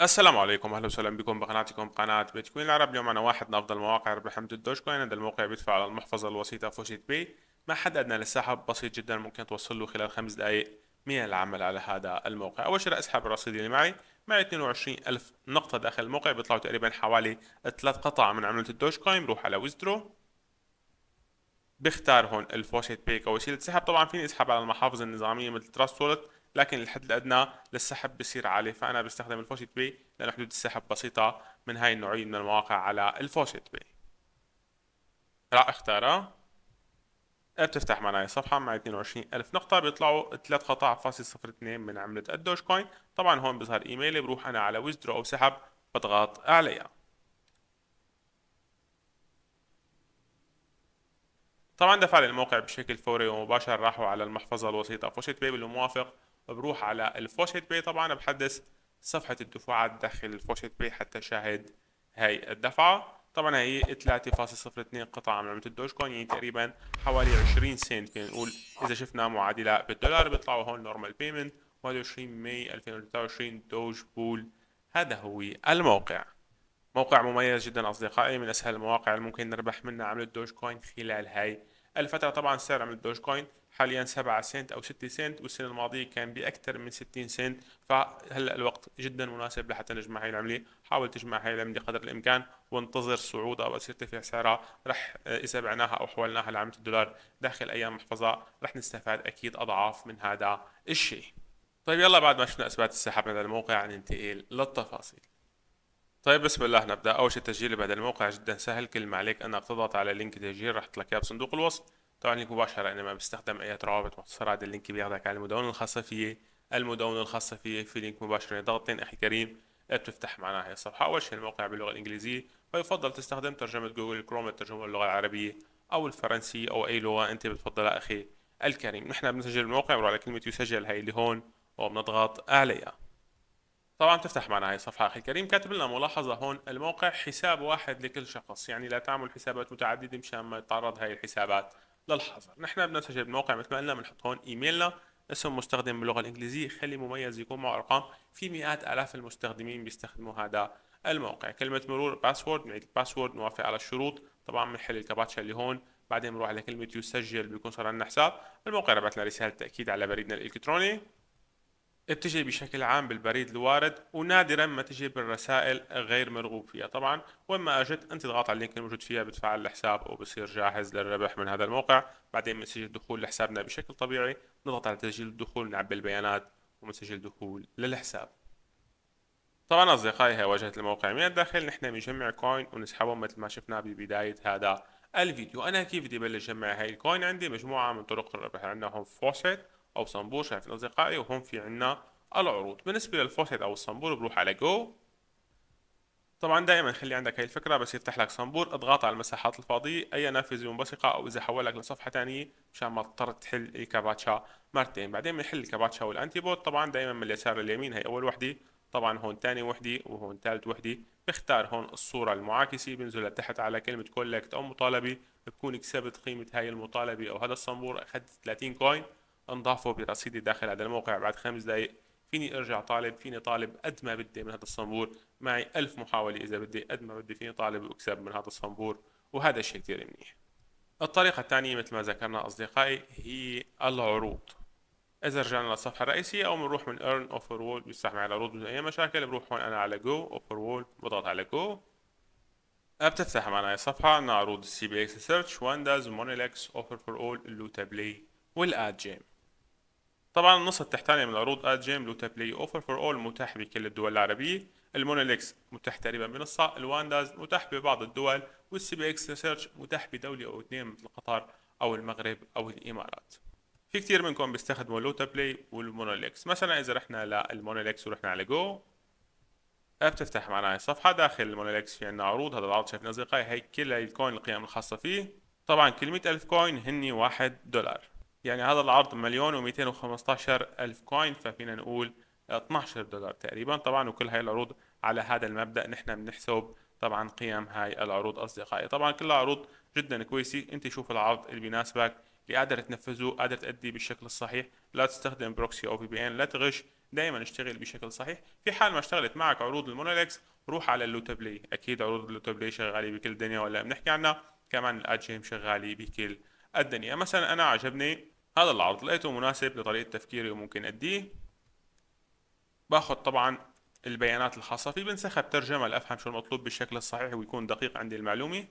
السلام عليكم اهلا وسهلا بكم بقناتكم قناه بيتكوين العرب اليوم انا واحد من افضل مواقع ربح حمد الدوج كوين هذا الموقع بيدفع على المحفظه الوسيطه فوشيت بي مع حد ادنى للسحب بسيط جدا ممكن توصل له خلال خمس دقائق من العمل على هذا الموقع اول شيء اسحب الرصيد اللي معي معي 22 الف نقطه داخل الموقع بيطلعوا تقريبا حوالي ثلاث قطع من عمله الدوج كوين بروح على ويزدرو بختار هون الفوشيت بي كوسيله سحب طبعا فيني اسحب على المحافظ النظاميه مثل تراست لكن الحد الادنى للسحب بصير عالي فانا بستخدم الفوشيت بي لانه حدود السحب بسيطه من هاي النوعيه من المواقع على الفوشيت بي راح اختارها آه، بتفتح معنا صفحة مع 22000 نقطة بيطلعوا 3 قطع فاصل صفر اثنين من عملة الدوج كوين طبعا هون بظهر ايميلي بروح انا على ويزدرو او سحب بضغط عليها طبعا دفع للموقع بشكل فوري ومباشر راحوا على المحفظة الوسيطة فوشيت بيبل الموافق بروح على الفوشيت باي طبعا بحدث صفحة الدفعات داخل الفوشيت باي حتى شاهد هاي الدفعة طبعا هي 3.02 قطعة من عملة الدوج كوين يعني تقريبا حوالي 20 سنت فينا يعني نقول إذا شفنا معادلة بالدولار بيطلعوا هون نورمال بيمنت 21 ماي 2023 دوج بول هذا هو الموقع موقع مميز جدا أصدقائي من أسهل المواقع اللي ممكن نربح منها عملة دوج كوين خلال هاي الفترة طبعا سعر عملة الدوج كوين حاليا 7 سنت او 6 سنت والسنه الماضيه كان باكثر من 60 سنت فهلا الوقت جدا مناسب لحتى نجمع هاي العمله حاول تجمع هاي العمله قدر الامكان وانتظر صعودها او يرتفع سعرها رح آه، اذا بعناها او حولناها لعمله الدولار داخل ايام محفظه رح نستفاد اكيد اضعاف من هذا الشيء طيب يلا بعد ما شفنا اثبات السحب من هذا الموقع ننتقل للتفاصيل طيب بسم الله نبدأ أول شيء التسجيل بعد الموقع جدا سهل كل ما عليك أنك تضغط على لينك تسجيل راح لك إياه بصندوق الوصف طبعا لينك مباشرة إنما باستخدام أي روابط مختصرة هذا اللينك بياخذك على المدونة الخاصة فيه المدونة الخاصة فيه في لينك مباشرة ضغطين أخي كريم بتفتح معنا هي الصفحة أول شيء الموقع باللغة الإنجليزية ويفضل تستخدم ترجمة جوجل كروم للترجمة باللغة العربية أو الفرنسية أو أي لغة أنت بتفضلها أخي الكريم نحن بنسجل الموقع بنروح على كلمة يسجل هي اللي هون وبنضغط عليها طبعا تفتح معنا هاي الصفحة أخي الكريم كاتب لنا ملاحظة هون الموقع حساب واحد لكل شخص يعني لا تعمل حسابات متعددة مشان ما يتعرض هاي الحسابات للحظر نحن بدنا نسجل بالموقع مثل ما قلنا بنحط هون ايميلنا اسم مستخدم باللغة الإنجليزية خلي مميز يكون معه أرقام في مئات آلاف المستخدمين بيستخدموا هذا الموقع كلمة مرور باسورد نعيد الباسورد نوافق على الشروط طبعا بنحل الكاباتشا اللي هون بعدين بنروح على كلمة يسجل بيكون صار عندنا حساب الموقع ربعت لنا رسالة تأكيد على بريدنا الإلكتروني بتجي بشكل عام بالبريد الوارد ونادرا ما تجي بالرسائل غير مرغوب فيها طبعا وين ما اجت انت تضغط على اللينك الموجود فيها بتفعل الحساب وبصير جاهز للربح من هذا الموقع بعدين بنسجل الدخول لحسابنا بشكل طبيعي نضغط على تسجيل الدخول نعبي البيانات ونسجل دخول للحساب طبعا اصدقائي هي واجهه الموقع من الداخل نحن بنجمع كوين ونسحبه مثل ما شفنا ببدايه هذا الفيديو انا كيف بدي بلش جمع هاي الكوين عندي مجموعه من طرق الربح عندنا هون فوسيت او صنبور شايفين اصدقائي وهون في عنا العروض بالنسبه للفوسيت او الصنبور بروح على جو طبعا دائما خلي عندك هاي الفكره بس يفتح لك صنبور اضغط على المساحات الفاضيه اي نافذه منبثقه او اذا حولك لصفحه ثانيه مشان ما تضطر تحل الكاباتشا مرتين بعدين بنحل الكاباتشا والانتي بوت طبعا دائما من اليسار لليمين هي اول وحده طبعا هون ثاني وحده وهون ثالث وحده بختار هون الصوره المعاكسه بنزل لتحت على كلمه كولكت او مطالبه بكون كسبت قيمه هاي المطالبه او هذا الصنبور اخذت 30 كوين انضافه برصيدي داخل هذا الموقع بعد خمس دقائق فيني ارجع طالب فيني طالب قد ما بدي من هذا الصنبور معي ألف محاولة إذا بدي قد ما بدي فيني طالب وأكسب من هذا الصنبور وهذا الشيء كثير منيح الطريقة الثانية مثل ما ذكرنا أصدقائي هي العروض إذا رجعنا للصفحة الرئيسية أو بنروح من ايرن اوفر وول بيفتح معي العروض بدون أي مشاكل بروح هون أنا على جو اوفر وول بضغط على جو آه، بتفتح معنا الصفحة عنا عروض السي بي اكس سيرش وانداز مونيلكس اوفر فور اول اللوتا بلاي والاد جيم طبعا النص التحتاني من العروض جيم لوتا بلاي اوفر فور اول متاح بكل الدول العربية المونوليكس متاح تقريبا بنصها الوانداز متاح ببعض الدول والسي بي اكس ريسيرش متاح بدولة او اثنين مثل قطر او المغرب او الامارات في كتير منكم بيستخدموا لوتا بلاي والمونوليكس مثلا اذا رحنا للمونوليكس ورحنا على جو بتفتح معنا هاي الصفحة داخل المونوليكس في عنا عروض هذا العرض شايفين اصدقائي هي كلها الكوين القيم الخاصة فيه طبعا كل 100000 كوين هني 1 دولار يعني هذا العرض مليون و215 ألف كوين ففينا نقول 12 دولار تقريبا طبعا وكل هاي العروض على هذا المبدأ نحن بنحسب طبعا قيم هاي العروض أصدقائي طبعا كلها عروض جدا كويسة أنت شوف العرض اللي بيناسبك اللي قادر تنفذه قادر تأدي بالشكل الصحيح لا تستخدم بروكسي أو في بي إن لا تغش دائما اشتغل بشكل صحيح في حال ما اشتغلت معك عروض المونوليكس روح على اللوتابلي اكيد عروض اللوتابلي شغاله بكل الدنيا ولا بنحكي عنها كمان الاجيم شغاله بكل الدنيا مثلا أنا عجبني هذا العرض لقيته مناسب لطريقة تفكيري وممكن أديه باخذ طبعا البيانات الخاصة فيه بنسخها بترجمة لأفهم شو المطلوب بالشكل الصحيح ويكون دقيق عندي المعلومة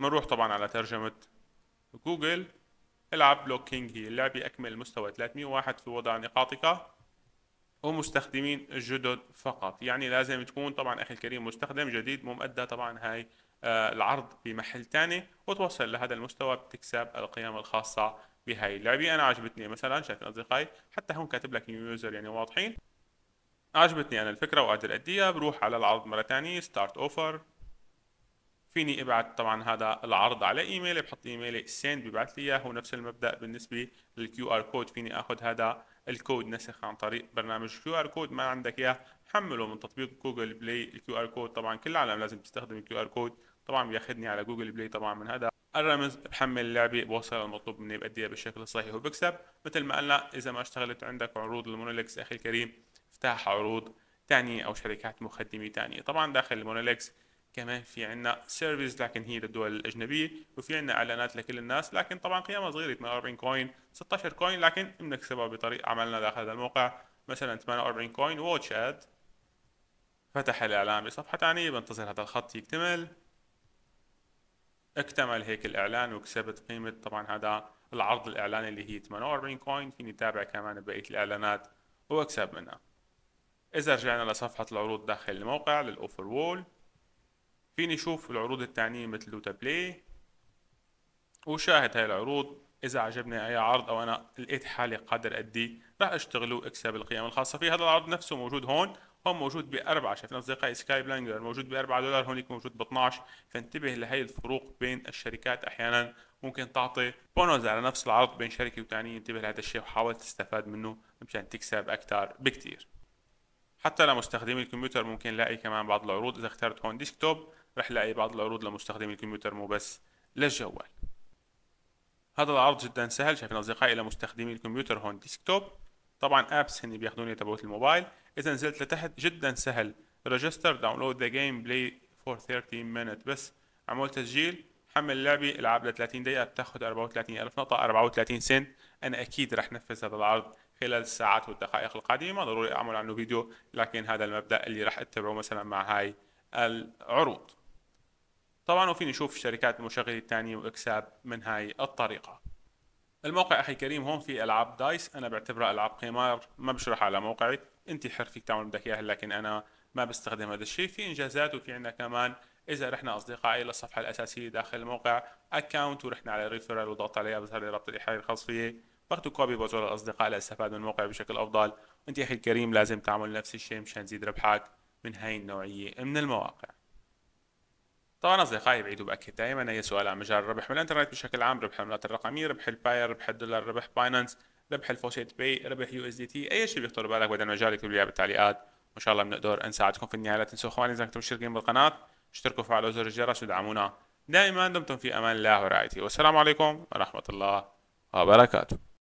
بنروح طبعا على ترجمة جوجل العب بلوكينج هي اللعبة أكمل مستوى 301 في وضع نقاطك ومستخدمين الجدد فقط يعني لازم تكون طبعا أخي الكريم مستخدم جديد مو مؤدى طبعا هاي آه، العرض بمحل ثاني وتوصل لهذا المستوى بتكسب القيم الخاصة بهاي اللعبة أنا عجبتني مثلا شايفين أصدقائي حتى هون كاتب لك نيو يوزر يعني واضحين عجبتني أنا الفكرة وقادر أديها بروح على العرض مرة ثانية ستارت أوفر فيني ابعت طبعا هذا العرض على ايميل بحط ايميلي سيند ببعث لي اياه ونفس المبدا بالنسبه للكيو ار كود فيني اخذ هذا الكود نسخ عن طريق برنامج كيو ار كود ما عندك اياه حمله من تطبيق جوجل بلاي الكيو ار كود طبعا كل العالم لازم تستخدم الكيو ار كود طبعا بياخذني على جوجل بلاي طبعا من هذا الرمز بحمل اللعبه بوصل المطلوب مني بأديها بالشكل الصحيح وبكسب مثل ما قلنا اذا ما اشتغلت عندك عروض المونوليكس اخي الكريم افتح عروض تانية او شركات مخدمه تانية طبعا داخل المونوليكس كمان في عنا سيرفيس لكن هي للدول الاجنبيه وفي عنا اعلانات لكل الناس لكن طبعا قيمه صغيره 48 كوين 16 كوين لكن بنكسبها بطريقه عملنا داخل هذا الموقع مثلا 48 كوين واتش اد فتح الاعلان بصفحه ثانيه بنتظر هذا الخط يكتمل اكتمل هيك الاعلان وكسبت قيمه طبعا هذا العرض الاعلاني اللي هي 48 كوين فيني اتابع كمان بقيه الاعلانات واكسب منها اذا رجعنا لصفحه العروض داخل الموقع للاوفر وول فيني اشوف العروض التانية مثل لوتا بلاي وشاهد هاي العروض اذا عجبني اي عرض او انا لقيت حالي قادر ادي راح اشتغله واكسب القيم الخاصه فيه هذا العرض نفسه موجود هون هون موجود بأربعة شايفين أصدقائي سكاي بلانجر موجود بأربعة دولار هونيك موجود ب 12 فانتبه لهي الفروق بين الشركات أحيانا ممكن تعطي بونز على نفس العرض بين شركة وتانية انتبه لهذا الشيء وحاول تستفاد منه مشان تكسب أكثر بكثير حتى لمستخدمي الكمبيوتر ممكن لاقي كمان بعض العروض إذا اخترت هون ديسكتوب رح لاقي بعض العروض لمستخدمي الكمبيوتر مو بس للجوال هذا العرض جدا سهل شايفين أصدقائي لمستخدمي الكمبيوتر هون ديسكتوب طبعا ابس هن بياخدوني تبعوت الموبايل اذا نزلت لتحت جدا سهل ريجستر داونلود ذا جيم بلاي فور 30 مينت بس عمول تسجيل حمل لعبي العب ل 30 دقيقه بتاخذ 34 الف نقطه 34 سنت انا اكيد رح نفذ هذا العرض خلال الساعات والدقائق القادمه ضروري اعمل عنه فيديو لكن هذا المبدا اللي رح اتبعه مثلا مع هاي العروض طبعا وفيني اشوف الشركات المشغله الثانيه واكساب من هاي الطريقه الموقع اخي كريم هون في العاب دايس انا بعتبرها العاب قمار ما بشرحها على موقعي انت حر فيك تعمل بدك اياها لكن انا ما بستخدم هذا الشيء في انجازات وفي عندنا كمان اذا رحنا اصدقائي للصفحه الاساسيه داخل الموقع اكونت ورحنا على ريفرال وضغط عليها بظهر لي رابط الاحايه الخاص فيه باخذ كوبي بوزعه للاصدقاء لاستفاد من الموقع بشكل افضل انت اخي الكريم لازم تعمل نفس الشيء مشان تزيد ربحك من هاي النوعيه من المواقع طبعا اصدقائي بعيد وباكد دائما اي سؤال عن مجال الربح من الانترنت بشكل عام ربح العملات الرقميه ربح الباير ربح الدولار ربح باينانس ربح الفوشيت باي ربح يو اس دي تي اي شيء بيخطر ببالك بدل مجال اكتب لي اياه بالتعليقات وان شاء الله بنقدر نساعدكم في النهايه لا تنسوا اخواني اذا كنتم مشتركين بالقناه اشتركوا وفعلوا زر الجرس ودعمونا دائما دمتم في امان الله ورعايته والسلام عليكم ورحمه الله وبركاته